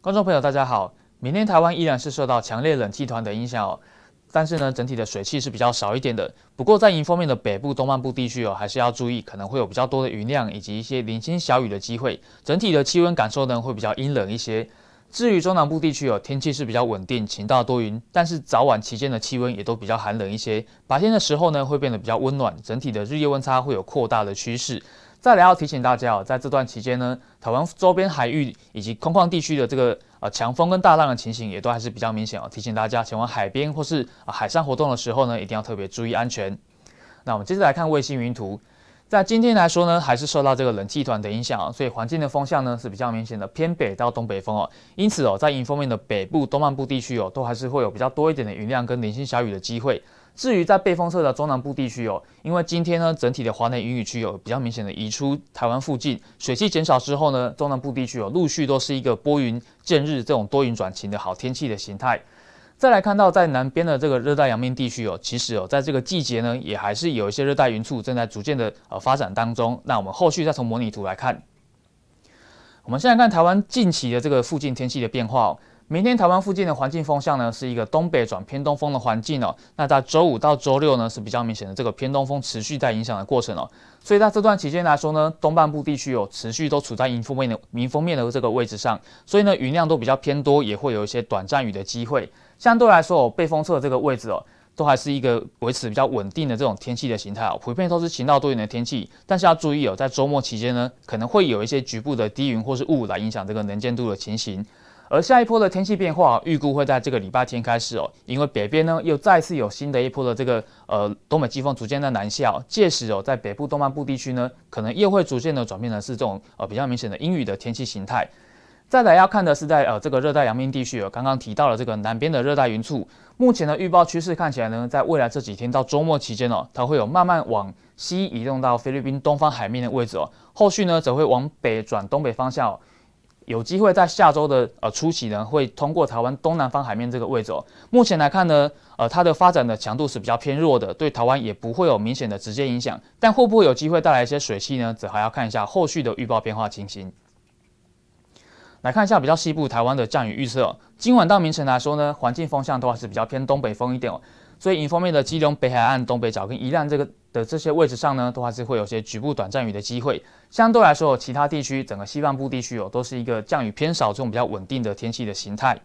观众朋友，大家好。明天台湾依然是受到强烈冷气团的影响哦，但是呢，整体的水汽是比较少一点的。不过在迎风面的北部、东半部地区哦，还是要注意可能会有比较多的云量以及一些零星小雨的机会。整体的气温感受呢会比较阴冷一些。至于中南部地区哦，天气是比较稳定，晴到多云，但是早晚期间的气温也都比较寒冷一些。白天的时候呢，会变得比较温暖，整体的日夜温差会有扩大的趋势。再来要提醒大家哦，在这段期间呢，台湾周边海域以及空旷地区的这个呃强风跟大浪的情形，也都还是比较明显哦。提醒大家前往海边或是呃、海上活动的时候呢，一定要特别注意安全。那我们接着来看卫星云图，在今天来说呢，还是受到这个冷气团的影响，所以环境的风向呢是比较明显的偏北到东北风哦。因此哦，在迎风面的北部、东半部地区哦，都还是会有比较多一点的云量跟零星小雨的机会。至于在被封测的中南部地区哦，因为今天呢，整体的华南云雨区有比较明显的移出台湾附近，水汽减少之后呢，中南部地区哦，陆续都是一个拨云见日这种多云转晴的好天气的形态。再来看到在南边的这个热带阳面地区哦，其实哦，在这个季节呢，也还是有一些热带云簇正在逐渐的呃发展当中。那我们后续再从模拟图来看，我们现在看台湾近期的这个附近天气的变化。明天台湾附近的环境风向呢，是一个东北转偏东风的环境哦。那在周五到周六呢，是比较明显的这个偏东风持续在影响的过程哦。所以在这段期间来说呢，东半部地区哦，持续都处在阴风面的明风面的这个位置上，所以呢，雨量都比较偏多，也会有一些短暂雨的机会。相对来说，背风侧这个位置哦，都还是一个维持比较稳定的这种天气的形态哦，普遍都是晴到多云的天气。但是要注意哦，在周末期间呢，可能会有一些局部的低云或是雾来影响这个能见度的情形。而下一波的天气变化预估会在这个礼拜天开始哦，因为北边呢又再次有新的一波的这个呃东北季风逐渐的南下哦，届时哦在北部、东半部地区呢可能又会逐渐的转变成是这种呃比较明显的阴雨的天气形态。再来要看的是在呃这个热带阳面地区哦，刚刚提到了这个南边的热带云簇，目前的预报趋势看起来呢，在未来这几天到周末期间哦，它会有慢慢往西移动到菲律宾东方海面的位置哦，后续呢则会往北转东北方向。有机会在下周的呃初期呢，会通过台湾东南方海面这个位置哦。目前来看呢，呃，它的发展的强度是比较偏弱的，对台湾也不会有明显的直接影响。但会不会有机会带来一些水汽呢？则还要看一下后续的预报变化情形。来看一下比较西部台湾的降雨预测。今晚到明晨来说呢，环境风向都还是比较偏东北风一点哦，所以迎风面的基隆北海岸东北角跟宜兰这个。这些位置上呢，都还是会有些局部短暂雨的机会。相对来说，其他地区整个西半部地区哦，都是一个降雨偏少这种比较稳定的天气的形态。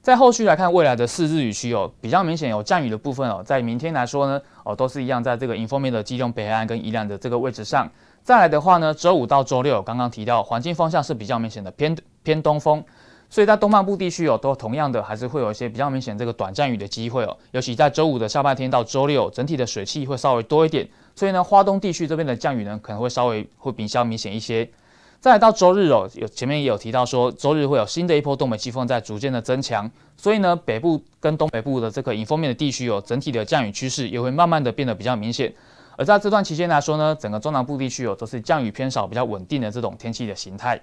在后续来看，未来的四日雨区哦，比较明显有降雨的部分哦，在明天来说呢，哦都是一样在这个 i n f r 的基隆北海岸跟宜兰的这个位置上。再来的话呢，周五到周六刚刚提到，环境风向是比较明显的偏偏东风。所以在东南部地区哦，都同样的还是会有一些比较明显这个短暂雨的机会哦，尤其在周五的下半天到周六，整体的水汽会稍微多一点，所以呢，华东地区这边的降雨呢可能会稍微会比较明显一些。再到周日哦，有前面也有提到说，周日会有新的一波东北季风在逐渐的增强，所以呢，北部跟东北部的这个迎风面的地区哦，整体的降雨趋势也会慢慢的变得比较明显。而在这段期间来说呢，整个中南部地区哦都是降雨偏少、比较稳定的这种天气的形态。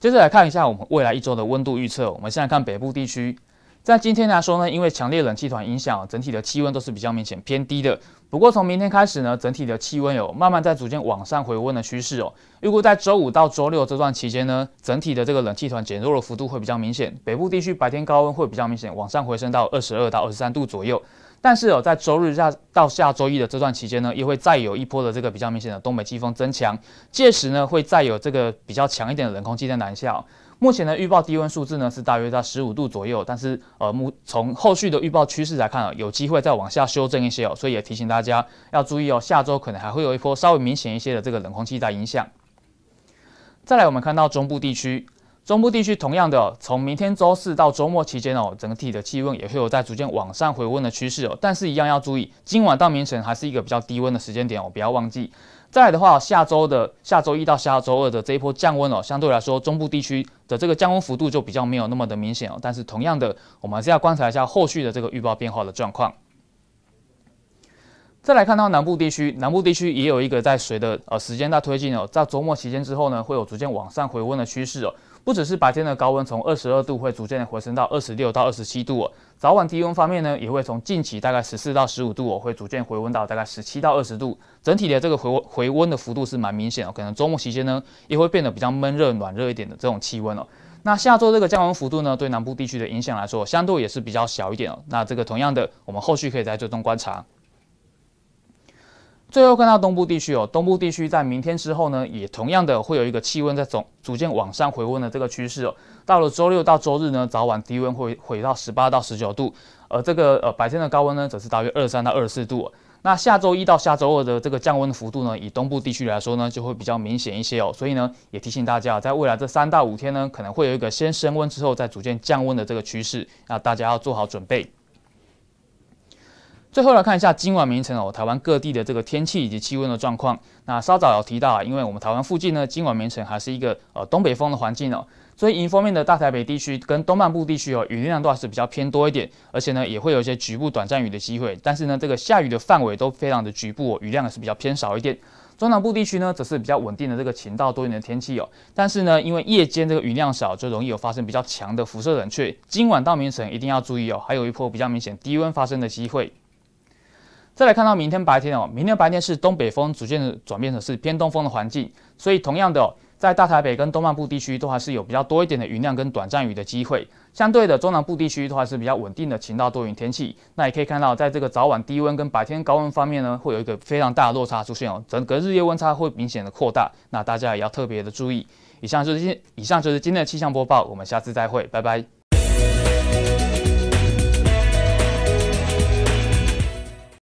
接着来看一下我们未来一周的温度预测。我们先来看北部地区，在今天来说呢，因为强烈冷气团影响，整体的气温都是比较明显偏低的。不过从明天开始呢，整体的气温有慢慢在逐渐往上回温的趋势哦。预估在周五到周六这段期间呢，整体的这个冷气团减弱的幅度会比较明显，北部地区白天高温会比较明显往上回升到二十二到二十三度左右。但是哦，在周日下到下周一的这段期间呢，也会再有一波的这个比较明显的东北季风增强，届时呢会再有这个比较强一点的冷空气在南下。目前的预报低温数字呢是大约在十五度左右，但是呃目从后续的预报趋势来看啊，有机会再往下修正一些哦，所以也提醒大家要注意哦，下周可能还会有一波稍微明显一些的这个冷空气在影响。再来，我们看到中部地区。中部地区同样的，从明天周四到周末期间哦，整体的气温也会有在逐渐往上回温的趋势哦。但是，一样要注意，今晚到明晨还是一个比较低温的时间点哦，不要忘记。再的话，下周的下周一到下周二的这一波降温哦，相对来说，中部地区的这个降温幅度就比较没有那么的明显哦。但是，同样的，我们还是要观察一下后续的这个预报变化的状况。再来看到南部地区，南部地区也有一个在随着呃时间在推进哦，在周末期间之后呢，会有逐渐往上回温的趋势哦。不只是白天的高温从二十二度会逐渐的回升到二十六到二十七度，早晚低温方面呢，也会从近期大概十四到十五度哦，会逐渐回温到大概十七到二十度。整体的这个回回温的幅度是蛮明显的，可能周末期间呢，也会变得比较闷热、暖热一点的这种气温哦。那下周这个降温幅度呢，对南部地区的影响来说，相对也是比较小一点哦。那这个同样的，我们后续可以再追踪观察。最后看到东部地区哦，东部地区在明天之后呢，也同样的会有一个气温在总逐渐往上回温的这个趋势哦。到了周六到周日呢，早晚低温会回到十八到十九度，而这个呃白天的高温呢，则是大约二三到二十四度。那下周一到下周二的这个降温的幅度呢，以东部地区来说呢，就会比较明显一些哦。所以呢，也提醒大家，在未来这三到五天呢，可能会有一个先升温之后再逐渐降温的这个趋势，那大家要做好准备。最后来看一下今晚明晨哦，台湾各地的这个天气以及气温的状况。那稍早有提到，啊，因为我们台湾附近呢，今晚明晨还是一个呃东北风的环境哦，所以迎风面的大台北地区跟东半部地区哦，雨量都还是比较偏多一点，而且呢也会有一些局部短暂雨的机会。但是呢，这个下雨的范围都非常的局部，雨量也是比较偏少一点。中南部地区呢，则是比较稳定的这个晴到多云的天气哦。但是呢，因为夜间这个雨量少，就容易有发生比较强的辐射冷却。今晚到明晨一定要注意哦，还有一波比较明显低温发生的机会。再来看到明天白天哦，明天白天是东北风逐渐的转变成是偏东风的环境，所以同样的，在大台北跟东半部地区都还是有比较多一点的云量跟短暂雨的机会。相对的，中南部地区的话是比较稳定的晴到多云天气。那也可以看到，在这个早晚低温跟白天高温方面呢，会有一个非常大的落差出现哦，整个日夜温差会明显的扩大。那大家也要特别的注意。以上就是今以上就是今天的气象播报，我们下次再会，拜拜。